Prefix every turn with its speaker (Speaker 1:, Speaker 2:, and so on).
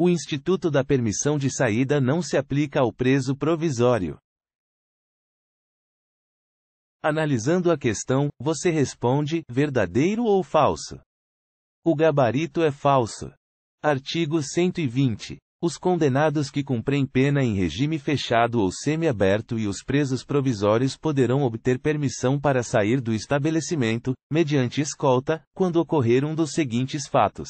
Speaker 1: O instituto da permissão de saída não se aplica ao preso provisório. Analisando a questão, você responde: verdadeiro ou falso? O gabarito é falso. Artigo 120. Os condenados que cumprem pena em regime fechado ou semiaberto e os presos provisórios poderão obter permissão para sair do estabelecimento, mediante escolta, quando ocorrer um dos seguintes fatos: